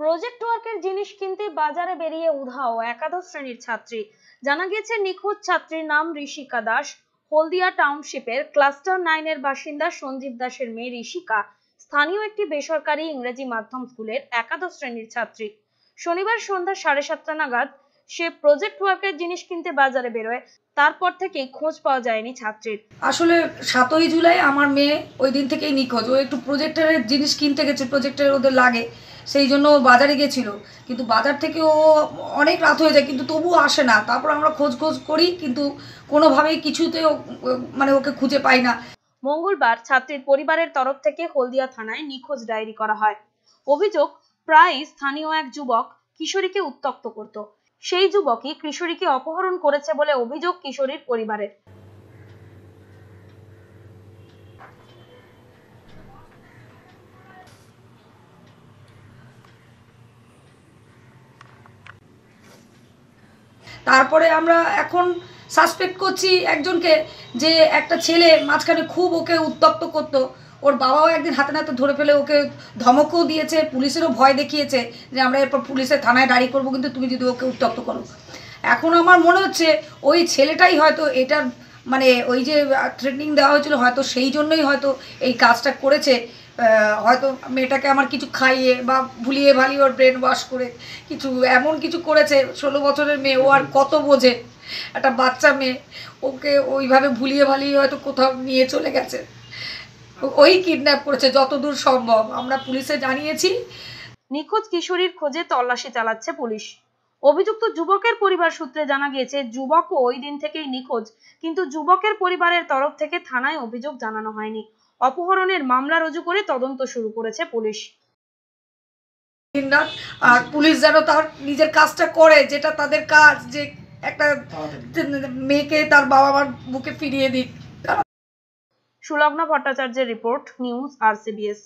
project ওয়ার্কের জিনিস কিনতে বাজারে বেরিয়ে উধাও একাদশ শ্রেণীর ছাত্রী জানা গিয়েছে নিখোঁজ ছাত্রীর নাম ঋষিকা দাস হলদিয়া টাউনশিপের ক্লাস্টার নাইনের বাসিন্দা সঞ্জীব দাসের মেয়ে ঋষিকা স্থানীয় একটি বেসরকারি ইংরেজি মাধ্যম স্কুলের একাদশ শ্রেণীর ছাত্রী শনিবার সন্ধ্যা সাড়ে সাতটা নাগাদ সে প্রজেক্ট ওয়ার্কের জিনিস কিনতে বাজারে বেরোয় তারপর থেকে খোঁজ পাওয়া যায়নি ছাত্রীর আসলে সাতই জুলাই আমার মেয়ে ওই দিন থেকেই নিখোঁজ ও একটু প্রজেক্টরের জিনিস কিনতে গেছে প্রজেক্টরের ওদের লাগে সেই জন্য বাজারে গেছিলো কিন্তু বাজার থেকে ও অনেক রাত হয়ে যায় কিন্তু তবু আসে না তারপর আমরা খোঁজ খোঁজ করি কিন্তু কোনোভাবেই কিছুতে মানে ওকে খুঁজে পাই না মঙ্গলবার ছাত্রীর পরিবারের তরফ থেকে হলদিয়া থানায় নিখোঁজ ডায়েরি করা হয় অভিযোগ প্রায় স্থানীয় এক যুবক কিশোরীকে উত্তক্ত করতো সেই যুবকই কিশোরীকে অপহরণ করেছে বলে অভিযোগ কিশোরীর পরিবারের তারপরে আমরা এখন সাসপেক্ট করছি একজনকে যে একটা ছেলে মাঝখানে খুব ওকে উত্তপ্ত করতো ওর বাবাও একদিন হাতে নাতে ধরে ফেলে ওকে ধমকও দিয়েছে পুলিশেরও ভয় দেখিয়েছে যে আমরা এরপর পুলিশের থানায় দাঁড়িয়ে করবো কিন্তু তুমি যদি ওকে উত্তপ্ত করো এখন আমার মনে হচ্ছে ওই ছেলেটাই হয়তো এটার মানে ওই যে থ্রেটনিং দেওয়া হয়েছিল হয়তো সেই জন্যই হয়তো এই কাজটা করেছে হয়তো মেয়েটাকে আমার কিছু খাইয়ে বা ভুলিয়ে ভালিয়ে ওর ব্রেন ওয়াশ করে কিছু এমন কিছু করেছে ষোলো বছরের মেয়ে ও আর কত বোঝে একটা বাচ্চা মেয়ে ওকে ওইভাবে ভুলিয়ে ভালিয়ে হয়তো কোথাও নিয়ে চলে গেছে ওই কিডন্যাপ করেছে যতদূর সম্ভব আমরা পুলিশে জানিয়েছি নিখোঁজ কিশোরীর খোঁজে তল্লাশি চালাচ্ছে পুলিশ অভিযুক্ত যুবকের পরিবার সূত্রে জানা গিয়েছে যুবক ওই দিন থেকেই নিখোঁজ কিন্তু যুবকের পরিবারের তরফ থেকে থানায় অভিযোগ জানানো হয়নি অপহরণের মামলা রুজু করে তদন্ত শুরু করেছে পুলিশ আর পুলিশ যেন তার নিজের কাজটা করে যেটা তাদের কাজ যে একটা মেয়েকে তার বাবা মার বুকে ফিরিয়ে দিক সুলগ্না ভট্টাচার্যের রিপোর্ট নিউজ আর সিবিএস